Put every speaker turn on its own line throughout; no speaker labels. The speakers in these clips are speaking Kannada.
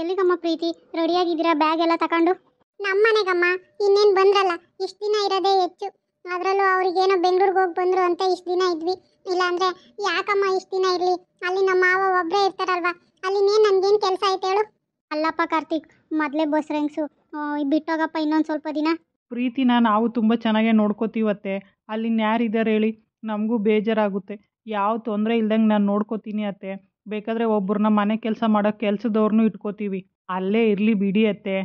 ಎಲ್ಲಿಗಮ್ಮ ಪ್ರೀತಿ ರೆಡಿಯಾಗಿದ್ದೀರಾ ಬ್ಯಾಗ್ ಎಲ್ಲ ತಗೊಂಡು ನಮ್ಮನೆಗಮ್ಮ ಇನ್ನೇನು ಬಂದ್ರಲ್ಲ ಇಷ್ಟು ದಿನ ಇರೋದೇ ಹೆಚ್ಚು ಅದರಲ್ಲೂ ಅವ್ರಿಗೇನೋ ಬೆಂಗ್ಳೂರಿಗೆ ಹೋಗಿ ಬಂದರು ಅಂತ ಇಷ್ಟು ದಿನ ಇದ್ವಿ ಇಲ್ಲಾಂದರೆ ಯಾಕಮ್ಮ ಇಷ್ಟು ದಿನ ಇರಲಿ ಅಲ್ಲಿ ನಮ್ಮ ಮಾವ ಒಬ್ಬರೇ ಇರ್ತಾರಲ್ವ ನೀನು ನನಗೇನು
ಕೆಲಸ
ಐತೆ ಹೇಳು ಅಲ್ಲಪ್ಪ ಕಾರ್ತಿಕ್ ಮೊದಲೇ ಬಸ್ ರೆಂಗ್ಸು ಬಿಟ್ಟೋಗಪ್ಪ ಇನ್ನೊಂದು ಸ್ವಲ್ಪ ದಿನ ಪ್ರೀತಿನ ನಾವು ತುಂಬ ಚೆನ್ನಾಗೆ ನೋಡ್ಕೋತೀವತ್ತೆ ಅಲ್ಲಿನ ಯಾರಿದ್ದಾರೆ ಹೇಳಿ ನಮಗೂ ಬೇಜಾರಾಗುತ್ತೆ ಯಾವ ತೊಂದರೆ ಇಲ್ದಂಗೆ ನಾನು ನೋಡ್ಕೋತೀನಿ ಅತ್ತೆ ಬೇಕಾದ್ರೆ ಒಬ್ಬರನ್ನ ಮನೆ ಕೆಲಸ ಮಾಡೋ ಕೆಲಸದವ್ರನ್ನೂ ಇಟ್ಕೋತೀವಿ ಅಲ್ಲೇ ಇರಲಿ ಬಿಡಿ ಅತ್ತೆ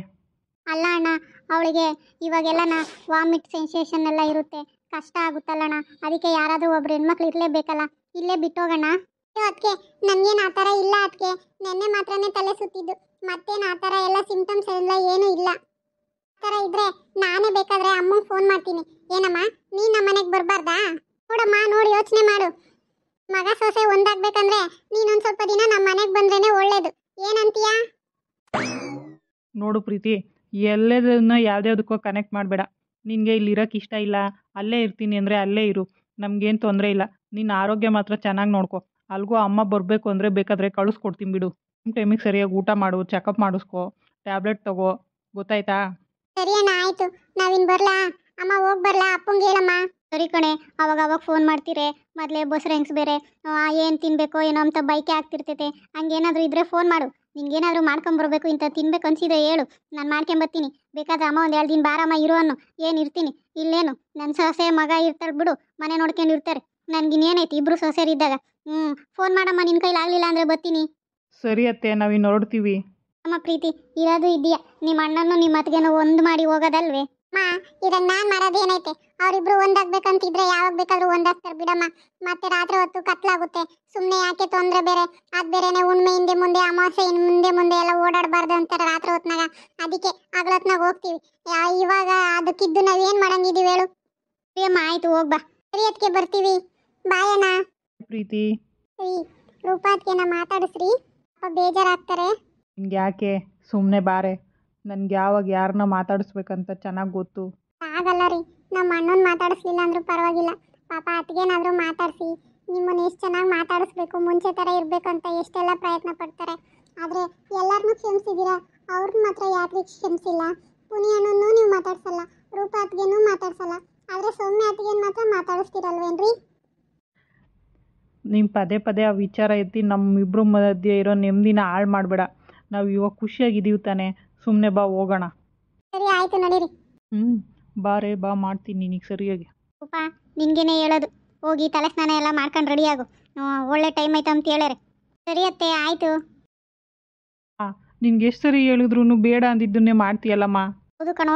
ಅಲ್ಲ ಅಣ್ಣ ಅವಳಿಗೆ
ನಾ ವಾಮಿಟ್ ಸೆನ್ಸೇಷನ್ ಎಲ್ಲ ಇರುತ್ತೆ ಕಷ್ಟ ಆಗುತ್ತಲ್ಲ ಅಣ್ಣ ಅದಕ್ಕೆ ಯಾರಾದರೂ ಒಬ್ಬರು ಹೆಣ್ಮಕ್ಳು
ಇರಲೇಬೇಕಲ್ಲ ಇಲ್ಲೇ ಬಿಟ್ಟೋಗೋಣ ಅದಕ್ಕೆ ನನಗೇನು ಆ ಥರ ಇಲ್ಲ ಅದಕ್ಕೆ ನೆನ್ನೆ ಮಾತ್ರನೇ ತಲೆ ಸುತ್ತಿದ್ದು ಮತ್ತೇನು ಆ ಥರ ಎಲ್ಲ ಸಿಂಪ್ಟಮ್ಸ್ ಎಲ್ಲ ಏನೂ ಇಲ್ಲ ಆ ಥರ ಇದ್ರೆ ನಾನೇ ಬೇಕಾದರೆ ಅಮ್ಮಗೆ ಫೋನ್ ಮಾಡ್ತೀನಿ ಏನಮ್ಮ ನೀನು ನಮ್ಮ ಮನೆಗೆ ಬರಬಾರ್ದಾ ನೋಡಮ್ಮ ನೋಡಿ ಯೋಚನೆ ಮಾಡು ಮಗ ಸೊಸೆ ಒಂದಾಗ್ಬೇಕಂದ್ರೆ ನೀನೊಂದು ಸ್ವಲ್ಪ ದಿನ ನಮ್ಮ ಮನೆಗೆ ಬಂದ್ರೇನೆ ಒಳ್ಳೇದು ಏನಂತೀಯಾ
ನೋಡು ಪ್ರೀತಿ ಎಲ್ಲದನ್ನ ಯಾವ್ದ್ಯಾವ್ದಕ್ಕೋ ಕನೆಕ್ಟ್ ಮಾಡಬೇಡ ನಿನಗೆ ಇಲ್ಲಿ ಇರೋಕೆ ಇಷ್ಟ ಇಲ್ಲ ಅಲ್ಲೇ ಇರ್ತೀನಿ ಅಂದರೆ ಅಲ್ಲೇ ಇರು ನಮ್ಗೇನು ತೊಂದರೆ ಇಲ್ಲ ನಿನ್ನ ಆರೋಗ್ಯ ಮಾತ್ರ ಚೆನ್ನಾಗಿ ನೋಡ್ಕೊ ಅಲ್ಗೂ ಅಮ್ಮ ಬರಬೇಕು ಅಂದರೆ ಬೇಕಾದರೆ ಕಳಿಸ್ಕೊಡ್ತೀನಿ ಬಿಡು ಟೈಮಿಗೆ ಸರಿಯಾಗಿ ಊಟ ಮಾಡು ಚೆಕಪ್ ಮಾಡಿಸ್ಕೊ ಟ್ಯಾಬ್ಲೆಟ್ ತಗೋ ಗೊತ್ತಾಯ್ತಾ ಸರಿ ಅಣ್ಣ ಆಯಿತು
ಬರಲಾ ಅಮ್ಮ ಹೋಗಿ ಬರಲಾ ಅಪ್ಪಂಗೆ ಹೇಳಮ್ಮ ಸರಿ ಕಣೆ ಅವಾಗ ಅವಾಗ ಫೋನ್ ಮಾಡ್ತೀರಿ ಮೊದ್ಲೇ ಬಸ್ರೆ ಹೆಂಗ್ಸ್ ಬೇರೆ ಏನ್ ತಿನ್ಬೇಕು ಏನೋ ಅಂತ ಬೈಕೆ ಆಗ್ತಿರ್ತೈತೆ ಹಂಗೇನಾದರೂ ಇದ್ರೆ ಫೋನ್ ಮಾಡು ಮಾಡ್ಕೊಂಡ್ ಮಾಡ್ಕೊಂಬರ್ಬೇಕು ಇಂತ ತಿನ್ಬೇಕು ಅನಿಸಿದ್ರೆ ಹೇಳು ನಾನು ಬರ್ತೀನಿ ಬೇಕಾದ್ರೆ ಅಮ್ಮ ಒಂದ್ ಎರಡು ದಿನ ಬಾರಮ್ಮ ಇರು ಅನ್ನು ಏನು ಇರ್ತೀನಿ ಇಲ್ಲೇನು ನನ್ನ ಸೊಸೆ ಮಗ ಇರ್ತಾಳೆ ಬಿಡು ಮನೆ ನೋಡ್ಕೊಂಡು ಇರ್ತಾರೆ ಇಬ್ರು ಇಬ್ಬರು ಇದ್ದಾಗ ಹ್ಮ್ ಫೋನ್ ಮಾಡಮ್ಮ ನಿನ್ನ ಕೈಲಿ ಆಗಲಿಲ್ಲ ಅಂದ್ರೆ ಬರ್ತೀನಿ ಸರಿ ಅತ್ತೆ ನಾವು ಅಮ್ಮ ಪ್ರೀತಿ ಇರೋದು ಇದೆಯಾ ನಿಮ್ಮ ಅಣ್ಣನೂ ನಿಮ್ಮ ಅತ್ತಿಗೆನೂ ಒಂದು ಮಾಡಿ ಹೋಗೋದಲ್ವೇ ಮಾ
ಇದನ್ನ ನಾನ್ ಮಾಡೋದು ಏನೈತೆ ಅವರಿಬ್ರು ಒಂದಾಗ್ಬೇಕಂತಿದ್ರೆ ಯಾವಾಗ ಬೇಕಾದ್ರೂ ಒಂದಾಗ್ತಾರೆ ಬಿಡಮ್ಮ ಮತ್ತೆ ರಾತ್ರಿ ಹೊತ್ತು ಕತ್ಲಾಗುತ್ತೆ ಸುಮ್ಮನೆ ಯಾಕೆ ತೊಂದರೆ ಬೇರೆ ಅದ್ ಬೇರೆನೆ ಉಣ್ಮೆ ಹಿಂದೆ ಮುಂದೆ ಅಮಾವಾಸ್ಯೆ ಇನ್ ಮುಂದೆ ಮುಂದೆ ಎಲ್ಲ ಓಡಾಡಬಾರ್ದು ಅಂತಾರೆ ರಾತ್ರಿ ಹೊತ್ನಾಗ ಅದಕ್ಕೆ ಆಗ್ಲತ್ನಾಗ ಹೋಗ್ತೀವಿ ಇವಾಗ ಅದಕ್ಕಿದ್ದು ನಾವ್ ಏನು ಮಾಡಂಗಿದೀವಿ ಹೇಳು ಪ್ರೇಮ ಆಯ್ತು ಹೋಗ್ಬಾ ಸರಿ ಅದಕ್ಕೆ ಬರ್ತೀವಿ ಬಾಯಣ್ಣ
ಪ್ರೀತಿ ರೀ ನಾ ಮಾತಾಡಿಸ್ರಿ ಅಪ್ಪ ಬೇಜಾರಾಗ್ತಾರೆ ಯಾಕೆ ಸುಮ್ಮನೆ ಬಾರೆ ನನಗೆ ಯಾವಾಗ ಯಾರನ್ನ ಮಾತಾಡಿಸ್ಬೇಕಂತ ಚೆನ್ನಾಗಿ ಗೊತ್ತು
ಆಗಲ್ಲ ರೀ ನಮ್ಮ ಅಣ್ಣನ ಮಾತಾಡಿಸ್ಲಿಲ್ಲ ಅಂದ್ರೂ ಪರವಾಗಿಲ್ಲ ಪಾಪ ಅತ್ತಿಗೆನಾದರೂ ಮಾತಾಡಿಸಿ ನಿಮ್ಮನ್ನು ಎಷ್ಟು ಚೆನ್ನಾಗಿ ಮಾತಾಡಿಸ್ಬೇಕು ಮುಂಚೆ ಥರ ಅಂತ ಎಷ್ಟೆಲ್ಲ ಪ್ರಯತ್ನ ಪಡ್ತಾರೆ ಆದರೆ ಎಲ್ಲರನ್ನೂ ಕ್ಷಮಿಸಿದ್ದೀರಾ ಅವ್ರನ್ನ ಮಾತ್ರ ಯಾಕೆ ಕ್ಷಮಿಸಿಲ್ಲ ಪುನಿ ಅಣ್ಣನೂ ನೀವು ಮಾತಾಡ್ಸಲ್ಲ ರೂಪ ಅತ್ತಿಗೆನೂ ಮಾತಾಡ್ಸಲ್ಲ ಆದರೆ ಸೌಮ್ಯ ಅತ್ತಿಗೆನ ಮಾತ್ರ ಮಾತಾಡಿಸ್ತೀರಲ್ವೇನ್ರಿ
ನಿಮ್ಮ ಪದೇ ಪದೇ ಆ ವಿಚಾರ ಎತ್ತಿ ನಮ್ಮಿಬ್ಬರು ಮಧ್ಯೆ ಇರೋ ನೆಮ್ಮದಿನ ಹಾಳು ಮಾಡಬೇಡ ನಾವು ಇವಾಗ ಖುಷಿಯಾಗಿದ್ದೀವಿ ತಾನೆ ಸುಮ್ಮನೆ ಬಾ ಹೋಗೋಣ ಸರಿ ಆಯ್ತು ನಡೀರಿ ಹ್ಞೂ ಬಾರೇ ಬಾ ಮಾಡ್ತೀನಿ ನಿನಗೆ ಸರಿಯಾಗಿ ಉಪ ನಿನಗೇನೆ ಹೇಳೋದು ಹೋಗಿ ತಲೆ ಸ್ನಾನ ಎಲ್ಲ
ಮಾಡ್ಕೊಂಡು ರೆಡಿ ಆಗು ಒಳ್ಳೆ ಟೈಮ್ ಆಯ್ತು ಅಂತ ಹೇಳಾರೆ ಸರಿ ಅತ್ತೆ ಆಯ್ತು ನಿನ್ಗೆ ಎಷ್ಟು ಸರಿ ಹೇಳಿದ್ರು ಬೇಡ ಅಂದಿದ್ದನ್ನೇ ಮಾಡ್ತೀಯಲ್ಲಮ್ಮ ಹೌದು ಕಣೋ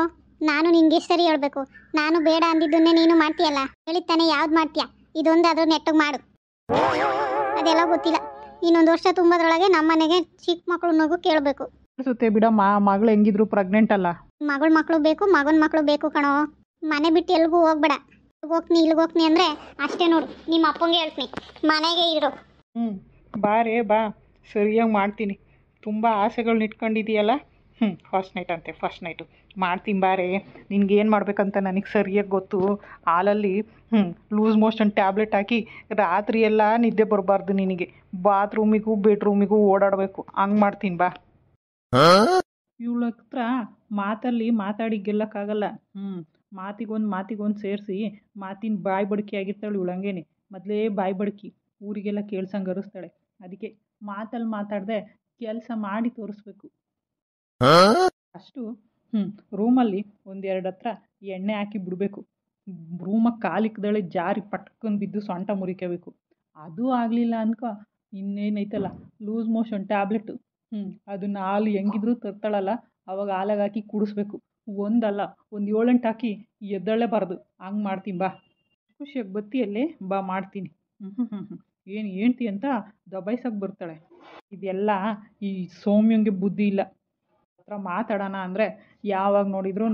ನಾನು ನಿನ್ಗೆ ಎಷ್ಟು ಸರಿ ಹೇಳ್ಬೇಕು ನಾನು ಬೇಡ ಅಂದಿದ್ದನ್ನೇ ನೀನು ಮಾಡ್ತೀಯಲ್ಲ ಹೇಳಿತಾನೆ ಯಾವ್ದು ಮಾಡ್ತೀಯ ಇದೊಂದಾದರೂ ನೆಟ್ಟಗೆ ಮಾಡು ಅದೆಲ್ಲ ಗೊತ್ತಿಲ್ಲ ಇನ್ನೊಂದು ವರ್ಷ ತುಂಬೋದ್ರೊಳಗೆ ನಮ್ಮನೆಗೆ ಚಿಕ್ಕ ಮಕ್ಕಳು ನಗು ಕೇಳಬೇಕು
ಸುತ್ತೆ ಬಿಡ ಮಗಳು ಹೆಂಗಿದ್ರು ಪ್ರೆಗ್ನೆಂಟ್ ಅಲ್ಲ
ಮಗಳ ಮಕ್ಕಳು ಬೇಕು ಮಗನ ಮಕ್ಕಳು ಬೇಕು ಕಣೋ ಮನೆ ಬಿಟ್ಟು ಎಲ್ಗೂ ಹೋಗ್ಬೇಡ ಹೋಗ್ತೀನಿ ಇಲ್ಲಿಗೆ ಹೋಗ್ತೀನಿ ಅಂದ್ರೆ ಅಷ್ಟೇ ನೋಡು ನಿಮ್ಮ ಅಪ್ಪಂಗೆ ಹೇಳ್ತೀನಿ
ಮನೆಗೆ ಇರು ಹ್ಞೂ ಬಾ ರೇ ಬಾ ಸರಿಯಾಗಿ ಮಾಡ್ತೀನಿ ತುಂಬ ಆಸೆಗಳನ್ನ ಇಟ್ಕೊಂಡಿದೀಯಲ್ಲ ಹ್ಞೂ ಫಸ್ಟ್ ನೈಟ್ ಅಂತೆ ಫಸ್ಟ್ ನೈಟು ಮಾಡ್ತೀನಿ ಬಾರೆ ನಿನ್ಗೆ ಏನು ಮಾಡ್ಬೇಕಂತ ನನಗೆ ಸರಿಯಾಗಿ ಗೊತ್ತು ಹಾಲಲ್ಲಿ ಹ್ಞೂ ಲೂಸ್ ಮೋಷನ್ ಟ್ಯಾಬ್ಲೆಟ್ ಹಾಕಿ ರಾತ್ರಿ ಎಲ್ಲಾ ನಿದ್ದೆ ಬರಬಾರ್ದು ನಿನಗೆ ಬಾತ್ರೂಮಿಗೂ ಬೆಡ್ರೂಮಿಗೂ ಓಡಾಡಬೇಕು ಹಂಗೆ ಮಾಡ್ತೀನಿ ಬಾ ಇವಳ ಹತ್ರ ಮಾತಲ್ಲಿ ಮಾತಾಡಿ ಗೆಲ್ಲಕ್ಕಾಗಲ್ಲ ಹ್ಮ್ ಮಾತಿಗೊಂದು ಮಾತಿಗೊಂದು ಸೇರಿಸಿ ಮಾತಿನ ಬಾಯಿ ಬಡಕಿ ಆಗಿರ್ತಾಳೆ ಇವಳು ಹಂಗೇನೆ ಮೊದಲೇ ಬಾಯಿ ಬಡ್ಕಿ ಊರಿಗೆಲ್ಲ ಕೇಳ್ಸಂಗೆ ಅರಿಸ್ತಾಳೆ ಅದಕ್ಕೆ ಮಾತಲ್ಲಿ ಮಾತಾಡದೆ ಕೆಲಸ ಮಾಡಿ ತೋರಿಸ್ಬೇಕು ಅಷ್ಟು ಹ್ಮ್ ರೂಮಲ್ಲಿ ಒಂದೆರಡು ಹತ್ರ ಎಣ್ಣೆ ಹಾಕಿ ಬಿಡ್ಬೇಕು ರೂಮ ಕಾಲಿಕ್ಕದಳೆ ಜಾರಿ ಪಟ್ಕೊಂಡು ಬಿದ್ದು ಸೊಂಟ ಮುರಿಕೋಬೇಕು ಅದು ಆಗಲಿಲ್ಲ ಅನ್ಕೋ ಇನ್ನೇನೈತಲ್ಲ ಲೂಸ್ ಮೋಷನ್ ಟ್ಯಾಬ್ಲೆಟ್ ಹ್ಞೂ ಅದನ್ನು ಹಾಲು ಹೆಂಗಿದ್ರು ತರ್ತಾಳಲ್ಲ ಅವಾಗ ಹಾಲಾಗ ಹಾಕಿ ಕುಡಿಸ್ಬೇಕು ಒಂದಲ್ಲ ಒಂದು ಏಳೆಂಟು ಹಾಕಿ ಎದ್ದೇಳಲೇಬಾರ್ದು ಹಂಗೆ ಮಾಡ್ತೀನಿ ಬಾ ಖುಷಿಯಾಗಿ ಬತ್ತಿಯಲ್ಲೇ ಬಾ ಮಾಡ್ತೀನಿ ಹ್ಞೂ ಹ್ಞೂ ಹ್ಞೂ ಏನು ಹೇಳ್ತಿ ಅಂತ ದಬಾಯ್ಸೋಕೆ ಬರ್ತಾಳೆ ಇದೆಲ್ಲ ಈ ಸೌಮ್ಯಂಗೆ ಬುದ್ಧಿ ಇಲ್ಲ ಹತ್ರ ಮಾತಾಡೋಣ ಅಂದರೆ ಯಾವಾಗ ನೋಡಿದ್ರೂ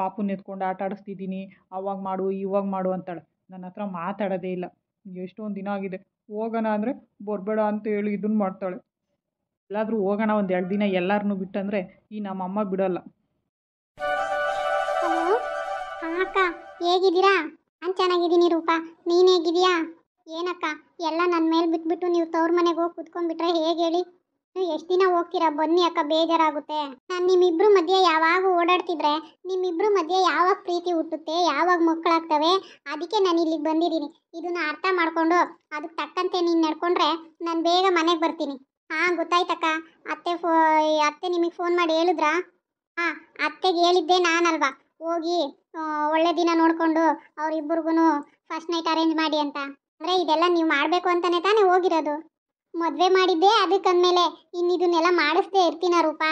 ಪಾಪುನ ಎತ್ಕೊಂಡು ಆಟ ಆಡಿಸ್ತಿದ್ದೀನಿ ಅವಾಗ ಮಾಡು ಇವಾಗ ಮಾಡು ಅಂತಾಳೆ ನನ್ನ ಹತ್ರ ಮಾತಾಡೋದೇ ಇಲ್ಲ ಎಷ್ಟೊಂದು ದಿನ ಆಗಿದೆ ಹೋಗೋಣ ಅಂದರೆ ಬರಬೇಡ ಅಂತ ಹೇಳಿ ಇದನ್ನು ಮಾಡ್ತಾಳೆ ಎಲ್ಲಾದರೂ ಹೋಗೋಣ ಒಂದು ಎರಡು ದಿನ ಎಲ್ಲರನ್ನೂ ಬಿಟ್ಟಂದರೆ ಈ ನಮ್ಮ ನಮ್ಮಮ್ಮ ಬಿಡೋಲ್ಲ
ಅಕ್ಕ ಹೇಗಿದ್ದೀರಾ ನಾನು
ಚೆನ್ನಾಗಿದ್ದೀನಿ ರೂಪ ನೀನು ಹೇಗಿದೀಯಾ
ಏನಕ್ಕ ಎಲ್ಲ ನನ್ನ ಮೇಲೆ ಬಿಟ್ಬಿಟ್ಟು ನೀವು ತವ್ರ ಮನೆಗೆ ಹೋಗಿ ಕುತ್ಕೊಂಡ್ಬಿಟ್ರೆ ಹೇಗೆ ಹೇಳಿ ನೀವು ಎಷ್ಟು ದಿನ ಹೋಗ್ತೀರಾ ಬನ್ನಿ ಅಕ್ಕ ಬೇಜಾರಾಗುತ್ತೆ ನಾನು ನಿಮ್ಮಿಬ್ಬರು ಮಧ್ಯೆ ಯಾವಾಗ ಓಡಾಡ್ತಿದ್ರೆ ನಿಮ್ಮಿಬ್ಬರು ಮಧ್ಯೆ ಯಾವಾಗ ಪ್ರೀತಿ ಹುಟ್ಟುತ್ತೆ ಯಾವಾಗ ಮಕ್ಕಳಾಗ್ತವೆ ಅದಕ್ಕೆ ನಾನು ಇಲ್ಲಿಗೆ ಬಂದಿದ್ದೀನಿ ಇದನ್ನು ಅರ್ಥ ಮಾಡಿಕೊಂಡು ಅದಕ್ಕೆ ತಕ್ಕಂತೆ ನೀನು ನಡ್ಕೊಂಡ್ರೆ ನಾನು ಬೇಗ ಮನೆಗೆ ಬರ್ತೀನಿ ಹಾಂ ಗೊತ್ತಾಯ್ತಕ್ಕ ಅತ್ತೆ ಫೋ ಅತ್ತೆ ನಿಮಗೆ ಫೋನ್ ಮಾಡಿ ಹೇಳಿದ್ರಾ ಹಾಂ ಅತ್ತೆಗೆ ಹೇಳಿದ್ದೆ ನಾನಲ್ವಾ ಹೋಗಿ ಒಳ್ಳೆ ದಿನ ನೋಡಿಕೊಂಡು ಅವರಿಬ್ಬರಿಗೂ ಫಸ್ಟ್ ನೈಟ್ ಅರೇಂಜ್ ಮಾಡಿ ಅಂತ ಅಂದರೆ ಇದೆಲ್ಲ ನೀವು ಮಾಡಬೇಕು ಅಂತಲೇ ತಾನೇ ಹೋಗಿರೋದು ಮದುವೆ ಮಾಡಿದ್ದೆ ಅದಕ್ಕಂದಮೇಲೆ ಇನ್ನಿದನ್ನೆಲ್ಲ ಮಾಡಿಸ್ದೇ ಇರ್ತೀನ ರೂಪಾ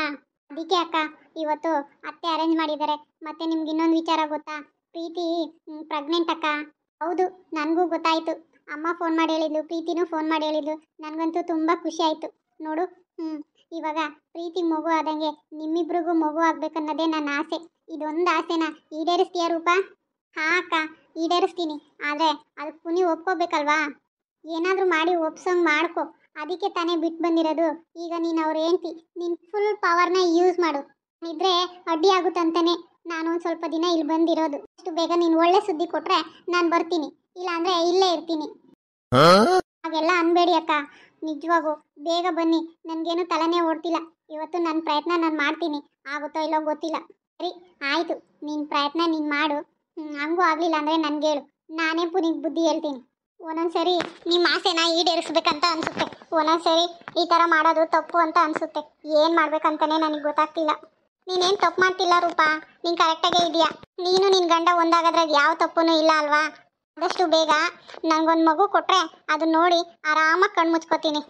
ಅದಕ್ಕೆ ಅಕ್ಕ ಇವತ್ತು ಅತ್ತೆ ಅರೇಂಜ್ ಮಾಡಿದ್ದಾರೆ ಮತ್ತೆ ನಿಮ್ಗೆ ಇನ್ನೊಂದು ವಿಚಾರ ಗೊತ್ತಾ ಪ್ರೀತಿ ಪ್ರೆಗ್ನೆಂಟ್ ಅಕ್ಕ ಹೌದು ನನಗೂ ಗೊತ್ತಾಯಿತು ಅಮ್ಮ ಫೋನ್ ಮಾಡಿ ಹೇಳಿದ್ಲು ಪ್ರೀತಿನೂ ಫೋನ್ ಮಾಡಿ ಹೇಳಿದ್ಲು ನನಗಂತೂ ತುಂಬ ಖುಷಿ ಆಯಿತು ನೋಡು ಹ್ಮ್ ಇವಾಗ ಪ್ರೀತಿ ಮಗು ಆದಂಗೆ ನಿಮ್ಮಿಬ್ರಿಗೂ ಮಗು ಆಗ್ಬೇಕನ್ನೋದೇ ನನ್ನ ಆಸೆ ಇದೊಂದು ಆಸೆನ ಈಡೇರಿಸ್ತೀಯ ರೂಪ ಹಾ ಅಕ್ಕ ಈಡೇರಿಸ್ತೀನಿ ಆದ್ರೆ ಅದ್ ಪುನಿ ಒಪ್ಕೋಬೇಕಲ್ವಾ ಏನಾದರೂ ಮಾಡಿ ಒಪ್ಸೋಂಗೆ ಮಾಡ್ಕೊ ಅದಕ್ಕೆ ತಾನೇ ಬಿಟ್ಟು ಬಂದಿರೋದು ಈಗ ನೀನು ಅವ್ರ ಹೆಂಡ್ತಿ ನೀನು ಫುಲ್ ಪವರ್ನ ಯೂಸ್ ಮಾಡು ಇದ್ರೆ ಅಡ್ಡಿ ಆಗುತ್ತಂತಾನೆ ನಾನು ಒಂದು ಸ್ವಲ್ಪ ದಿನ ಇಲ್ಲಿ ಬಂದಿರೋದು ಅಷ್ಟು ಬೇಗ ನೀನು ಒಳ್ಳೆ ಸುದ್ದಿ ಕೊಟ್ರೆ ನಾನು ಬರ್ತೀನಿ ಇಲ್ಲಾಂದ್ರೆ ಇಲ್ಲೇ ಇರ್ತೀನಿ ಹಾಗೆಲ್ಲ ಅನ್ಬೇಡಿ ಅಕ್ಕ ನಿಜವಾಗೂ ಬೇಗ ಬನ್ನಿ ನನಗೇನು ತಲೆನೇ ಓಡ್ತಿಲ್ಲ ಇವತ್ತು ನನ್ನ ಪ್ರಯತ್ನ ನಾನು ಮಾಡ್ತೀನಿ ಆಗುತ್ತೋ ಇಲ್ಲೋ ಗೊತ್ತಿಲ್ಲ ಸರಿ ಆಯಿತು ನಿನ್ನ ಪ್ರಯತ್ನ ನೀನು ಮಾಡು ಹಂಗೂ ಆಗಲಿಲ್ಲ ಅಂದರೆ ನನಗೆ ಹೇಳು ನಾನೇ ಪುನೀಗ್ ಬುದ್ಧಿ ಹೇಳ್ತೀನಿ ಸರಿ ನಿಮ್ಮ ಆಸೆನ ಈಡೇರಿಸ್ಬೇಕಂತ ಅನಿಸುತ್ತೆ ಸರಿ ಈ ಥರ ಮಾಡೋದು ತಪ್ಪು ಅಂತ ಅನಿಸುತ್ತೆ ಏನು ಮಾಡ್ಬೇಕಂತಲೇ ನನಗೆ ಗೊತ್ತಾಗ್ತಿಲ್ಲ ನೀನೇನು ತಪ್ಪು ಮಾಡ್ತಿಲ್ಲ ರೂಪಾ ನೀನು ಕರೆಕ್ಟಾಗೇ ಇದೆಯಾ ನೀನು ನಿನ್ನ ಗಂಡ ಒಂದಾಗದ್ರಾಗ ಯಾವ ತಪ್ಪು ಇಲ್ಲ ಅಲ್ವಾ ಆದಷ್ಟು ಬೇಗ ನನಗೊಂದು ಮಗು ಕೊಟ್ಟರೆ ಅದನ್ನ ನೋಡಿ ಆರಾಮಾಗಿ ಕಣ್ಣು ಮುಚ್ಕೋತೀನಿ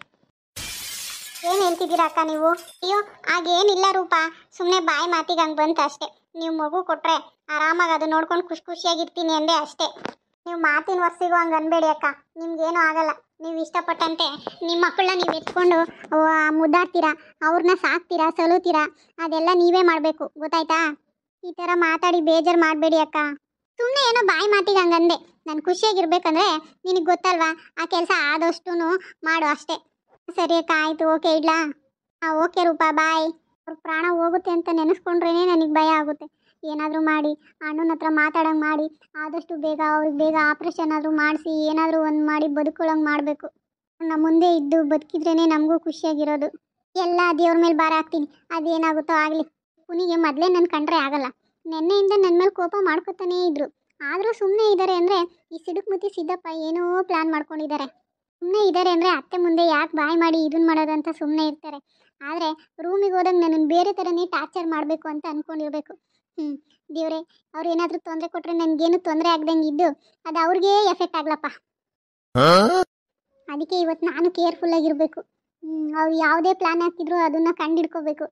ಏನು ಹೇಳ್ತಿದ್ದೀರಾ ಅಕ್ಕ ನೀವು ಅಯ್ಯೋ ಆಗೇನಿಲ್ಲ ರೂಪ ಸುಮ್ಮನೆ ಬಾಯಿ ಮಾತಿಗೆ ಹಂಗೆ ಬಂತು ಅಷ್ಟೇ ನೀವು ಮಗು ಕೊಟ್ಟರೆ ಆರಾಮಾಗಿ ಅದು ನೋಡ್ಕೊಂಡು ಖುಷಿ ಖುಷಿಯಾಗಿರ್ತೀನಿ ಅಂದೆ ಅಷ್ಟೇ ನೀವು ಮಾತಿನ ವರ್ಷಿಗೂ ಹಂಗೆ ಅನ್ಬೇಡಿ ಅಕ್ಕ ನಿಮ್ಗೇನೂ ಆಗಲ್ಲ ನೀವು ಇಷ್ಟಪಟ್ಟಂತೆ ನಿಮ್ಮ ಮಕ್ಕಳನ್ನ ನೀವು ಎತ್ಕೊಂಡು ಮುದ್ದಾಡ್ತೀರಾ ಅವ್ರನ್ನ ಸಾಕ್ತೀರಾ ಸಲುತ್ತೀರಾ ಅದೆಲ್ಲ ನೀವೇ ಮಾಡಬೇಕು ಗೊತ್ತಾಯ್ತಾ ಈ ಥರ ಮಾತಾಡಿ ಬೇಜಾರು ಮಾಡಬೇಡಿ ಅಕ್ಕ ಸುಮ್ಮನೆ ಏನೋ ಬಾಯಿ ಮಾತಿಗೆ ಹಂಗಂದೆ ನಾನು ಖುಷಿಯಾಗಿರ್ಬೇಕಂದ್ರೆ ನಿನಗೆ ಗೊತ್ತಲ್ವಾ ಆ ಕೆಲಸ ಆದಷ್ಟು ಮಾಡು ಅಷ್ಟೇ ಸರಿ ಅಕ್ಕ ಆಯಿತು ಓಕೆ ಇಡ್ಲಾ ಹಾಂ ಓಕೆ ರೂಪಾ ಬಾಯ್ ಅವ್ರ ಪ್ರಾಣ ಹೋಗುತ್ತೆ ಅಂತ ನೆನೆಸ್ಕೊಂಡ್ರೇ ನನಗೆ ಭಯ ಆಗುತ್ತೆ ಏನಾದರೂ ಮಾಡಿ ಅಣ್ಣನ ಹತ್ರ ಮಾತಾಡೋಂಗೆ ಮಾಡಿ ಆದಷ್ಟು ಬೇಗ ಅವ್ರಿಗೆ ಬೇಗ ಆಪ್ರೇಷನ್ ಆದರೂ ಮಾಡಿಸಿ ಏನಾದರೂ ಒಂದು ಮಾಡಿ ಬದುಕೊಳ್ಳೋಂಗೆ ಮಾಡಬೇಕು ನಮ್ಮ ಮುಂದೆ ಇದ್ದು ಬದುಕಿದ್ರೇ ನಮಗೂ ಖುಷಿಯಾಗಿರೋದು ಎಲ್ಲ ದೇವ್ರ ಮೇಲೆ ಭಾರ ಹಾಕ್ತೀನಿ ಅದೇನಾಗುತ್ತೋ ಆಗಲಿ ಪುನಿಗೆ ಮೊದಲೇ ನನ್ನ ಕಂಡ್ರೆ ಆಗಲ್ಲ ನೆನ್ನೆಯಿಂದ ನನ್ನ ಮೇಲೆ ಕೋಪ ಮಾಡ್ಕೊತಾನೇ ಇದ್ರು ಆದರೂ ಸುಮ್ಮನೆ ಇದ್ದಾರೆ ಅಂದರೆ ಈ ಸಿಡುಕ್ಮುತಿ ಸಿದ್ದಪ್ಪ ಏನೋ ಪ್ಲ್ಯಾನ್ ಮಾಡ್ಕೊಂಡಿದ್ದಾರೆ ಸುಮ್ಮನೆ ಇದ್ದಾರೆ ಅಂದರೆ ಅತ್ತೆ ಮುಂದೆ ಯಾಕೆ ಬಾಯ್ ಮಾಡಿ ಇದನ್ನ ಮಾಡೋದಂತ ಸುಮ್ಮನೆ ಇರ್ತಾರೆ ಆದರೆ ರೂಮಿಗೆ ಹೋದಾಗ ನನ್ನ ಬೇರೆ ಥರನೇ ಟಾರ್ಚರ್ ಮಾಡಬೇಕು ಅಂತ ಅಂದ್ಕೊಂಡಿರ್ಬೇಕು ಹ್ಞೂ ದೇವ್ರೆ ಅವ್ರು ಏನಾದರೂ ತೊಂದರೆ ಕೊಟ್ಟರೆ ನನಗೇನು ತೊಂದರೆ ಆಗ್ದಂಗೆ ಇದ್ದು ಅದು ಅವ್ರಿಗೆ ಎಫೆಕ್ಟ್ ಆಗ್ಲಪ್ಪ ಅದಕ್ಕೆ ಇವತ್ತು ನಾನು ಕೇರ್ಫುಲ್ ಆಗಿರಬೇಕು ಅವ್ರು ಯಾವುದೇ ಪ್ಲ್ಯಾನ್ ಹಾಕಿದ್ರು ಅದನ್ನು ಕಂಡು ಹಿಡ್ಕೋಬೇಕು